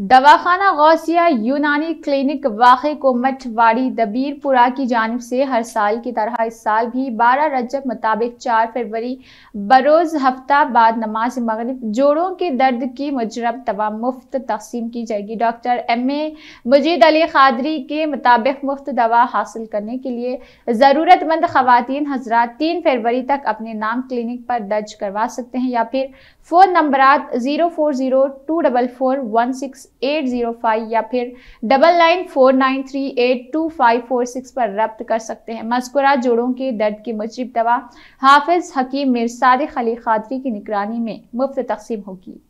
दवाखाना गौसिया यूनानी क्लिनिक वाक़ को मठवाड़ी दबीरपुरा की जानब से हर साल की तरह इस साल भी बारह रजब मुताबिक चार फरवरी बरोज़ हफ्ता बाद नमाज मगरब जोड़ों के दर्द की मजरब दवा मुफ्त तकसीम की जाएगी doctor M A Mujeed Ali Qadri के मुताबिक मुफ्त दवा हासिल करने के लिए ज़रूरतमंद खातन हजरा तीन फरवरी तक अपने नाम क्लिनिक पर दर्ज करवा सकते हैं या फिर phone number zero four zero two double four one six eight zero five या फिर double nine four nine three eight two five four six पर रब्त कर सकते हैं मस्कुरा जोड़ों के दर्द की मुजरब दवा हाफिज़ हकीम मिर्साद खली खादरी की निगरानी में मुफ्त तकसीम होगी